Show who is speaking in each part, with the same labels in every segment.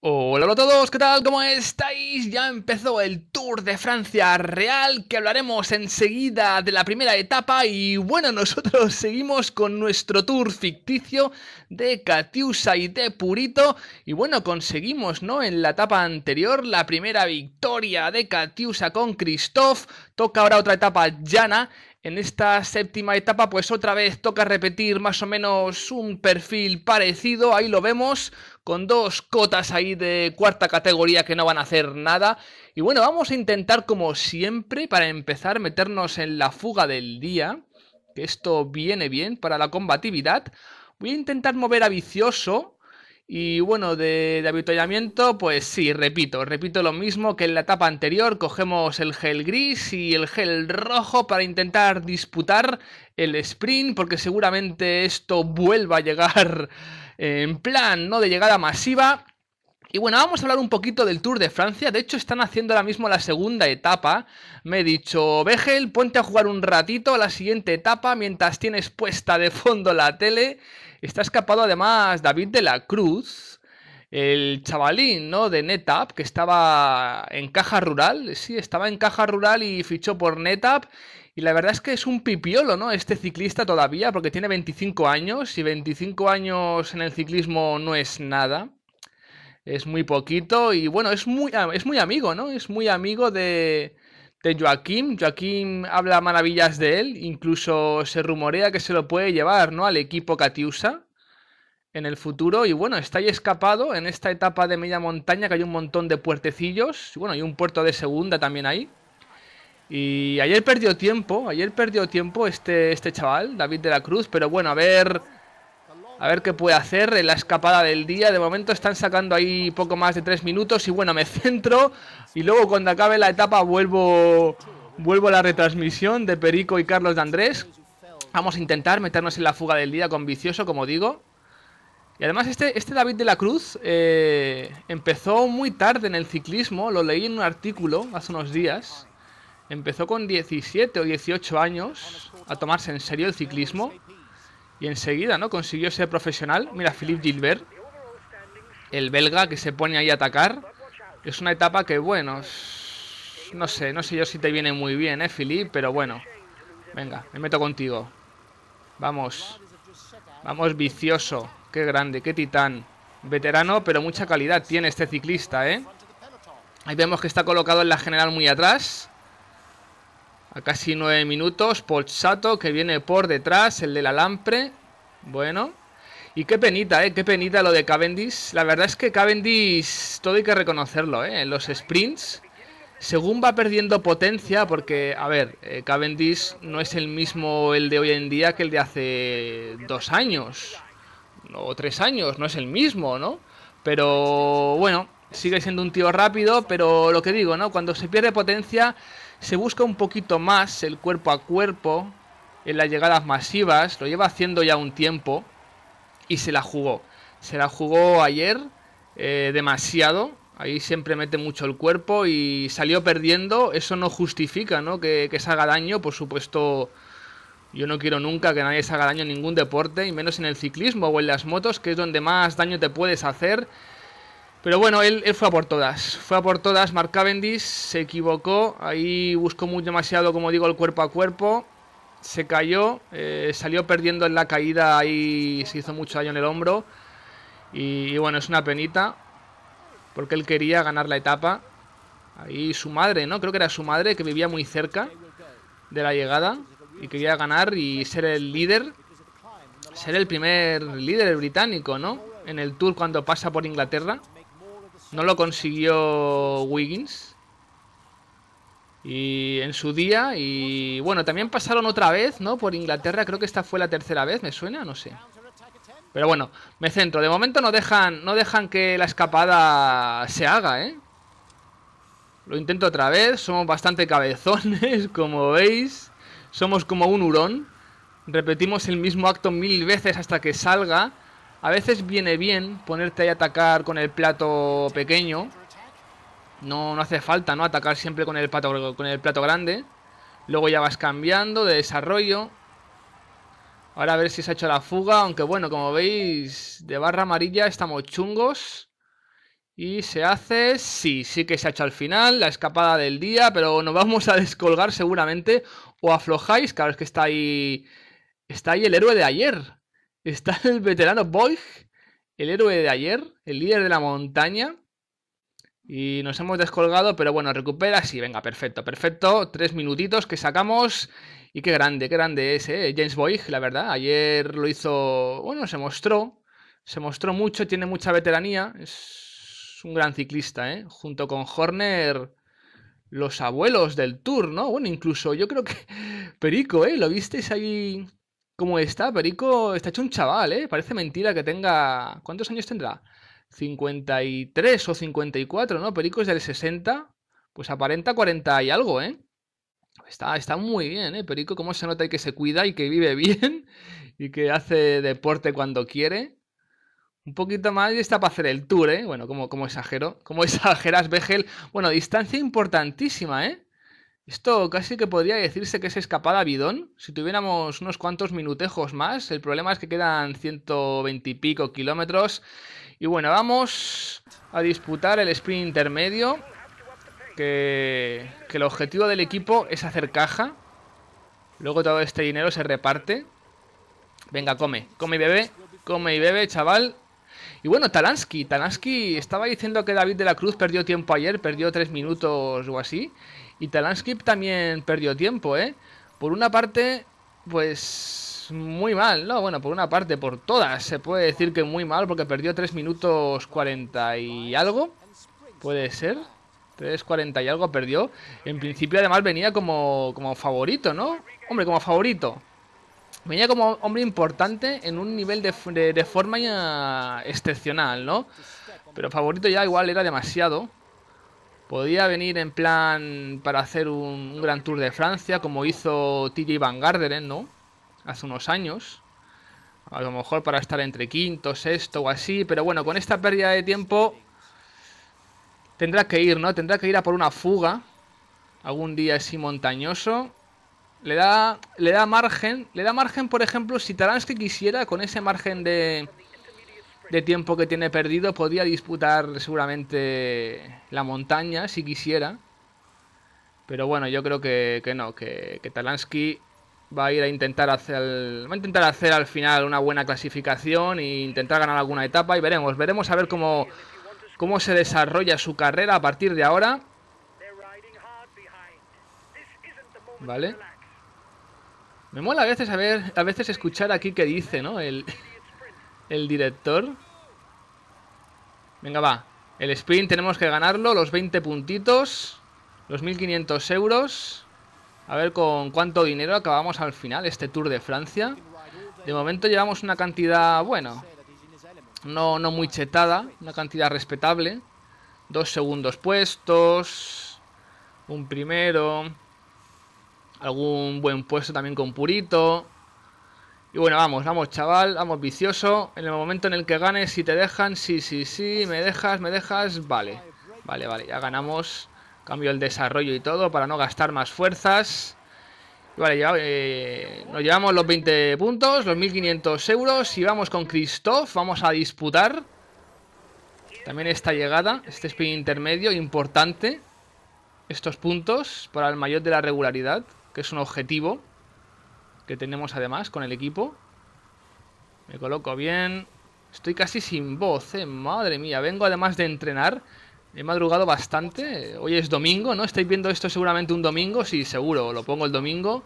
Speaker 1: Hola, hola a todos, ¿qué tal? ¿Cómo estáis? Ya empezó el Tour de Francia Real, que hablaremos enseguida de la primera etapa y bueno, nosotros seguimos con nuestro tour ficticio de Catiusa y de Purito y bueno, conseguimos, ¿no? En la etapa anterior la primera victoria de Catiusa con Christophe, toca ahora otra etapa llana en esta séptima etapa, pues otra vez toca repetir más o menos un perfil parecido. Ahí lo vemos, con dos cotas ahí de cuarta categoría que no van a hacer nada. Y bueno, vamos a intentar, como siempre, para empezar, meternos en la fuga del día. Que esto viene bien para la combatividad. Voy a intentar mover a vicioso y bueno, de, de avituallamiento, pues sí, repito, repito lo mismo que en la etapa anterior, cogemos el gel gris y el gel rojo para intentar disputar el sprint, porque seguramente esto vuelva a llegar en plan, no de llegada masiva, y bueno, vamos a hablar un poquito del Tour de Francia. De hecho, están haciendo ahora mismo la segunda etapa. Me he dicho, el ponte a jugar un ratito a la siguiente etapa mientras tienes puesta de fondo la tele. Está escapado además David de la Cruz, el chavalín, ¿no? De NetApp, que estaba en caja rural. Sí, estaba en caja rural y fichó por NetApp. Y la verdad es que es un pipiolo, ¿no? Este ciclista todavía, porque tiene 25 años y 25 años en el ciclismo no es nada. Es muy poquito y bueno, es muy, es muy amigo, ¿no? Es muy amigo de, de Joaquín. Joaquín habla maravillas de él, incluso se rumorea que se lo puede llevar, ¿no? Al equipo Catiusa en el futuro. Y bueno, está ahí escapado en esta etapa de media montaña que hay un montón de puertecillos. Bueno, hay un puerto de segunda también ahí. Y ayer perdió tiempo, ayer perdió tiempo este, este chaval, David de la Cruz, pero bueno, a ver a ver qué puede hacer en la escapada del día. De momento están sacando ahí poco más de tres minutos y bueno, me centro y luego cuando acabe la etapa vuelvo, vuelvo a la retransmisión de Perico y Carlos de Andrés. Vamos a intentar meternos en la fuga del día con Vicioso, como digo. Y además este, este David de la Cruz eh, empezó muy tarde en el ciclismo, lo leí en un artículo hace unos días. Empezó con 17 o 18 años a tomarse en serio el ciclismo y enseguida, ¿no? Consiguió ser profesional. Mira, Philippe Gilbert, el belga que se pone ahí a atacar. Es una etapa que, bueno, no sé, no sé yo si te viene muy bien, ¿eh, Philippe? Pero bueno, venga, me meto contigo. Vamos, vamos, vicioso. Qué grande, qué titán. Veterano, pero mucha calidad tiene este ciclista, ¿eh? Ahí vemos que está colocado en la general muy atrás casi 9 minutos, Polsato que viene por detrás, el de la lampre Bueno. Y qué penita, ¿eh? Qué penita lo de Cavendish. La verdad es que Cavendish, todo hay que reconocerlo, ¿eh? En los sprints, según va perdiendo potencia, porque, a ver, eh, Cavendish no es el mismo el de hoy en día que el de hace dos años. O tres años, no es el mismo, ¿no? Pero, bueno, sigue siendo un tío rápido, pero lo que digo, ¿no? Cuando se pierde potencia se busca un poquito más el cuerpo a cuerpo en las llegadas masivas, lo lleva haciendo ya un tiempo y se la jugó. Se la jugó ayer eh, demasiado, ahí siempre mete mucho el cuerpo y salió perdiendo, eso no justifica ¿no? Que, que se haga daño, por supuesto yo no quiero nunca que nadie se haga daño en ningún deporte y menos en el ciclismo o en las motos que es donde más daño te puedes hacer pero bueno, él, él, fue a por todas. Fue a por todas. Mark Cavendish se equivocó. Ahí buscó muy demasiado, como digo, el cuerpo a cuerpo. Se cayó. Eh, salió perdiendo en la caída. Ahí se hizo mucho daño en el hombro. Y, y, bueno, es una penita. Porque él quería ganar la etapa. Ahí su madre, ¿no? Creo que era su madre que vivía muy cerca de la llegada. Y quería ganar y ser el líder. Ser el primer líder británico, ¿no? En el tour cuando pasa por Inglaterra. No lo consiguió Wiggins. Y en su día, y bueno, también pasaron otra vez, ¿no? Por Inglaterra, creo que esta fue la tercera vez, ¿me suena? No sé. Pero bueno, me centro. De momento no dejan, no dejan que la escapada se haga, ¿eh? Lo intento otra vez, somos bastante cabezones, como veis. Somos como un hurón. Repetimos el mismo acto mil veces hasta que salga. A veces viene bien ponerte ahí a atacar con el plato pequeño. No, no hace falta, ¿no? Atacar siempre con el, plato, con el plato grande. Luego ya vas cambiando de desarrollo. Ahora a ver si se ha hecho la fuga. Aunque bueno, como veis, de barra amarilla estamos chungos. Y se hace... Sí, sí que se ha hecho al final. La escapada del día. Pero nos vamos a descolgar seguramente. O aflojáis. Claro, es que está ahí... Está ahí el héroe de ayer. Está el veterano Boy, el héroe de ayer, el líder de la montaña. Y nos hemos descolgado, pero bueno, recupera. Sí, venga, perfecto, perfecto. Tres minutitos que sacamos. Y qué grande, qué grande es, ¿eh? James Boyd, la verdad. Ayer lo hizo, bueno, se mostró. Se mostró mucho, tiene mucha veteranía. Es un gran ciclista, ¿eh? Junto con Horner, los abuelos del Tour, ¿no? Bueno, incluso yo creo que Perico, ¿eh? ¿Lo visteis ahí ¿Cómo está, Perico está hecho un chaval, ¿eh? Parece mentira que tenga... ¿Cuántos años tendrá? 53 o 54, ¿no? Perico es del 60, pues aparenta 40 y algo, ¿eh? Está, está muy bien, ¿eh? Perico, cómo se nota y que se cuida y que vive bien y que hace deporte cuando quiere. Un poquito más y está para hacer el tour, ¿eh? Bueno, como, como exagero. Como exageras, Begel. Bueno, distancia importantísima, ¿eh? Esto casi que podría decirse que es escapada bidón. Si tuviéramos unos cuantos minutejos más, el problema es que quedan 120 y pico kilómetros. Y bueno, vamos a disputar el sprint intermedio. Que, que el objetivo del equipo es hacer caja. Luego todo este dinero se reparte. Venga, come, come y bebe, come y bebe, chaval. Y bueno, Talansky, Talansky estaba diciendo que David de la Cruz perdió tiempo ayer, perdió tres minutos o así. Y Talansky también perdió tiempo, ¿eh? Por una parte, pues muy mal, ¿no? Bueno, por una parte, por todas, se puede decir que muy mal porque perdió 3 minutos 40 y algo. Puede ser. 3.40 y algo perdió. En principio, además, venía como, como favorito, ¿no? Hombre, como favorito venía como hombre importante en un nivel de, forma eh, excepcional, ¿no? Pero favorito ya igual era demasiado. Podía venir en plan para hacer un, gran tour de Francia, como hizo TJ Van Garderen, ¿no? Hace unos años. A lo mejor para estar entre quinto, sexto o así. Pero bueno, con esta pérdida de tiempo tendrá que ir, ¿no? Tendrá que ir a por una fuga. Algún día así montañoso. Le da, le da margen, le da margen, por ejemplo, si Talansky quisiera, con ese margen de, tiempo que tiene perdido, podría disputar seguramente la montaña si quisiera. Pero bueno, yo creo que, no, que, Talansky va a ir a intentar hacer a intentar hacer al final una buena clasificación e intentar ganar alguna etapa y veremos, veremos a ver cómo, cómo se desarrolla su carrera a partir de ahora. ¿Vale? Me mola a veces a ver, a veces escuchar aquí qué dice, ¿no? El, el director. Venga, va. El sprint tenemos que ganarlo, los 20 puntitos, los 1500 euros. A ver con cuánto dinero acabamos al final este Tour de Francia. De momento llevamos una cantidad, bueno, no, no muy chetada, una cantidad respetable. Dos segundos puestos, un primero, algún buen puesto también con Purito. Y bueno, vamos, vamos, chaval, vamos, vicioso. En el momento en el que ganes, si te dejan, sí, sí, sí, me dejas, me dejas, vale. Vale, vale, ya ganamos. Cambio el desarrollo y todo para no gastar más fuerzas. Y vale, ya, eh, nos llevamos los 20 puntos, los 1500 euros. Y vamos con Christoph, vamos a disputar. También esta llegada, este spin intermedio, importante. Estos puntos para el mayor de la regularidad que es un objetivo que tenemos además con el equipo. Me coloco bien. Estoy casi sin voz, ¿eh? madre mía. Vengo además de entrenar. He madrugado bastante. Hoy es domingo, ¿no? Estáis viendo esto seguramente un domingo. Sí, seguro, lo pongo el domingo.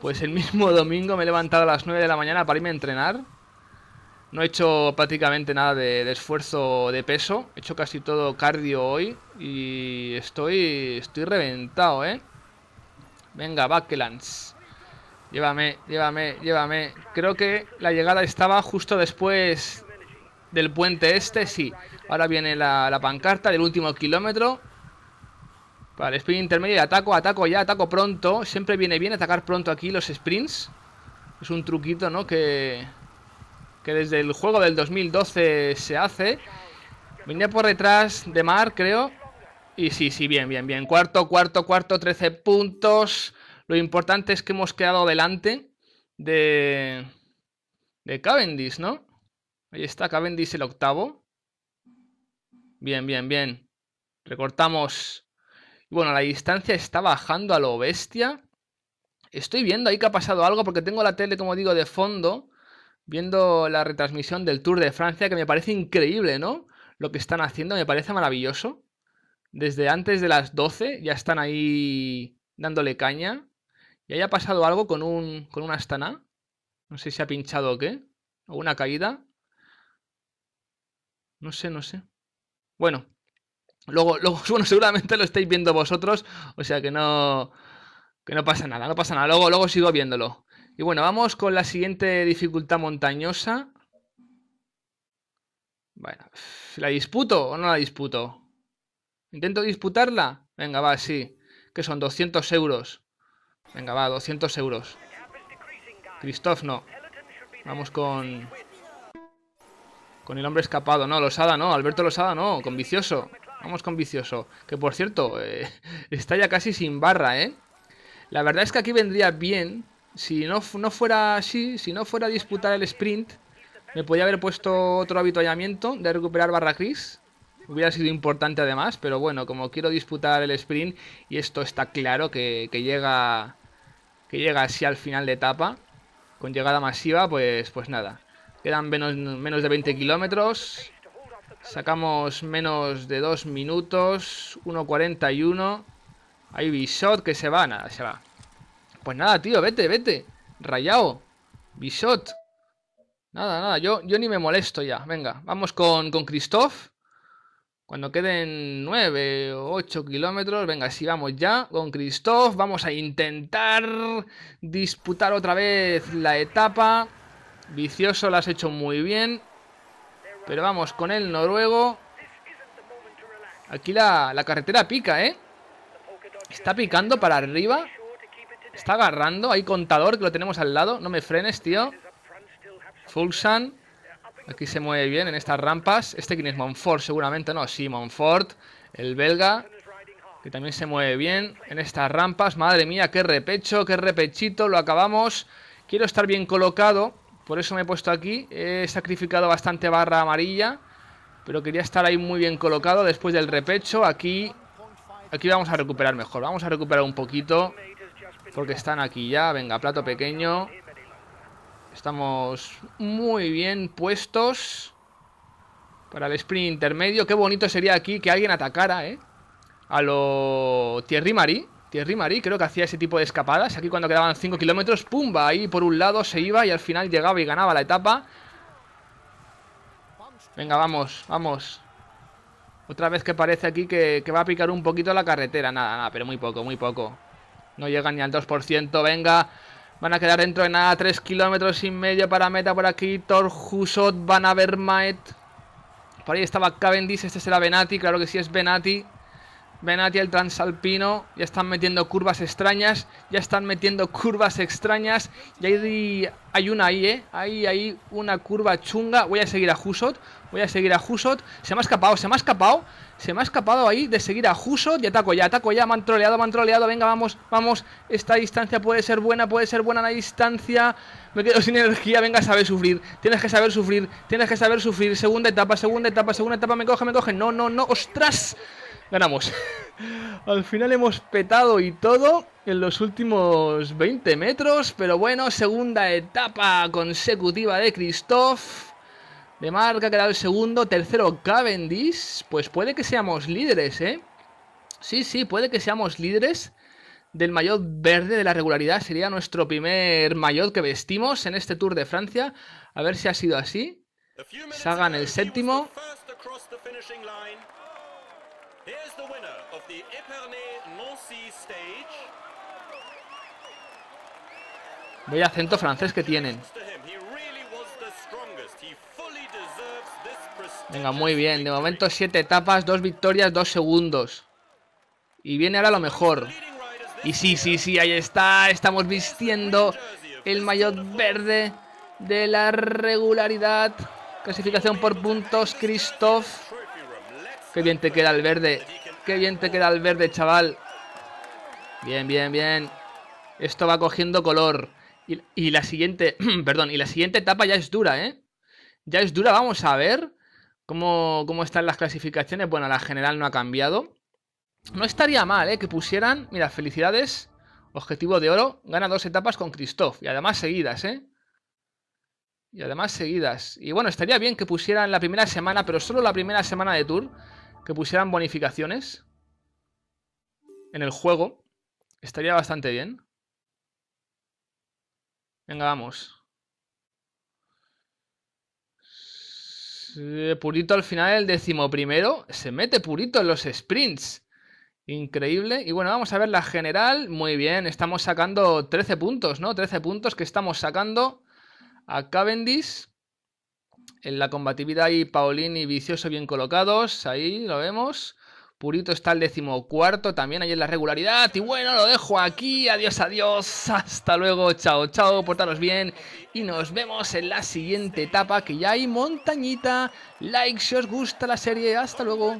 Speaker 1: Pues el mismo domingo me he levantado a las 9 de la mañana para irme a entrenar. No he hecho prácticamente nada de, de esfuerzo de peso. He hecho casi todo cardio hoy. Y estoy, estoy reventado, ¿eh? Venga, Backlands. Llévame, llévame, llévame. Creo que la llegada estaba justo después del puente este, sí. Ahora viene la, pancarta del último kilómetro. Vale, sprint intermedio y ataco, ataco ya, ataco pronto. Siempre viene bien atacar pronto aquí los sprints. Es un truquito, ¿no? Que, que desde el juego del 2012 se hace. Venía por detrás de Mar, creo. Y sí, sí, bien, bien, bien. Cuarto, cuarto, cuarto, 13 puntos. Lo importante es que hemos quedado delante de, de Cavendish, ¿no? Ahí está Cavendish el octavo. Bien, bien, bien. Recortamos. bueno, la distancia está bajando a lo bestia. Estoy viendo ahí que ha pasado algo porque tengo la tele, como digo, de fondo, viendo la retransmisión del Tour de Francia, que me parece increíble, ¿no? Lo que están haciendo, me parece maravilloso desde antes de las 12 ya están ahí dándole caña. Y haya pasado algo con un con una Astana. No sé si ha pinchado o qué. O una caída. No sé, no sé. Bueno. Luego, luego, bueno, seguramente lo estáis viendo vosotros. O sea que no. Que no pasa nada, no pasa nada. Luego, luego sigo viéndolo. Y bueno, vamos con la siguiente dificultad montañosa. Bueno, ¿la disputo o no la disputo? ¿Intento disputarla? Venga, va, sí. Que son 200 euros. Venga, va, 200 euros. Christoph no. Vamos con... Con el hombre escapado. No, Losada no. Alberto Losada no. Con Vicioso. Vamos con Vicioso. Que por cierto, eh, está ya casi sin barra, ¿eh? La verdad es que aquí vendría bien. Si no, no fuera así, si no fuera a disputar el sprint, me podía haber puesto otro habituallamiento de recuperar barra Chris hubiera sido importante además, pero bueno, como quiero disputar el sprint y esto está claro que, llega que llega así al final de etapa con llegada masiva, pues pues nada. Quedan menos, menos de 20 kilómetros. Sacamos menos de 2 minutos, 1.41. Hay Bisot que se va, nada, se va. Pues nada, tío, vete, vete. rayado Bisot. Nada, nada, yo, yo ni me molesto ya. Venga, vamos con, con Christoph. Cuando queden 9 o 8 kilómetros, venga, si vamos ya con Christoph, vamos a intentar disputar otra vez la etapa. Vicioso la has hecho muy bien, pero vamos con el noruego. Aquí la, la carretera pica, ¿eh? Está picando para arriba. Está agarrando. Hay contador que lo tenemos al lado. No me frenes, tío. Fulsan. Aquí se mueve bien en estas rampas. Este quién es Monfort, seguramente, ¿no? Sí, Monfort, el belga, que también se mueve bien en estas rampas. Madre mía, qué repecho, qué repechito, lo acabamos. Quiero estar bien colocado, por eso me he puesto aquí. He sacrificado bastante barra amarilla, pero quería estar ahí muy bien colocado después del repecho. Aquí, aquí vamos a recuperar mejor, vamos a recuperar un poquito, porque están aquí ya. Venga, plato pequeño. Estamos muy bien puestos para el sprint intermedio. Qué bonito sería aquí que alguien atacara, ¿eh? A lo Thierry Marie. Thierry Marie creo que hacía ese tipo de escapadas. Aquí cuando quedaban 5 kilómetros, ¡pumba! Ahí por un lado se iba y al final llegaba y ganaba la etapa. Venga, vamos, vamos. Otra vez que parece aquí que, va a picar un poquito la carretera. Nada, nada, pero muy poco, muy poco. No llega ni al 2%. Venga, Van a quedar dentro de nada 3 kilómetros y medio para meta por aquí. Husot, Van a ver Maet. Por ahí estaba Cavendish. Este será Venati Claro que sí es Venati Venati el transalpino. Ya están metiendo curvas extrañas. Ya están metiendo curvas extrañas. Y hay, hay una ahí, ¿eh? Hay, hay una curva chunga. Voy a seguir a Husot Voy a seguir a Husot. Se me ha escapado, se me ha escapado. Se me ha escapado ahí de seguir a Husot y ataco ya, ataco ya. Me han troleado, me han troleado. Venga, vamos, vamos. Esta distancia puede ser buena, puede ser buena la distancia. Me quedo sin energía. Venga, saber sufrir. Tienes que saber sufrir, tienes que saber sufrir. Segunda etapa, segunda etapa, segunda etapa. Me coge, me coge. No, no, no. ¡Ostras! Ganamos. Al final hemos petado y todo en los últimos 20 metros. Pero bueno, segunda etapa consecutiva de Christoph. De marca, quedado el segundo. Tercero, Cavendish. Pues puede que seamos líderes, ¿eh? Sí, sí, puede que seamos líderes del maillot verde de la regularidad. Sería nuestro primer maillot que vestimos en este Tour de Francia. A ver si ha sido así. Sagan el séptimo. Vaya acento francés que tienen. Venga, muy bien. De momento siete etapas, dos victorias, dos segundos. Y viene ahora lo mejor. Y sí, sí, sí, ahí está. Estamos vistiendo el maillot verde de la regularidad. Clasificación por puntos, Christoph. Qué bien te queda el verde. Qué bien te queda el verde, chaval. Bien, bien, bien. Esto va cogiendo color. Y, y la siguiente, perdón, y la siguiente etapa ya es dura, ¿eh? Ya es dura, vamos a ver ¿Cómo, están las clasificaciones? Bueno, la general no ha cambiado. No estaría mal, ¿eh? Que pusieran, mira, felicidades, objetivo de oro, gana dos etapas con Christoph. Y además seguidas, ¿eh? Y además seguidas. Y bueno, estaría bien que pusieran la primera semana, pero solo la primera semana de tour, que pusieran bonificaciones en el juego. Estaría bastante bien. Venga, vamos. Eh, Purito al final, el primero se mete Purito en los sprints. Increíble. Y bueno, vamos a ver la general. Muy bien, estamos sacando 13 puntos, ¿no? 13 puntos que estamos sacando a Cavendish. En la combatividad y Paulini vicioso bien colocados. Ahí lo vemos. Purito está el decimocuarto, también ahí en la regularidad. Y bueno, lo dejo aquí. Adiós, adiós. Hasta luego. Chao, chao. Portaros bien. Y nos vemos en la siguiente etapa que ya hay montañita. Like si os gusta la serie. Hasta luego.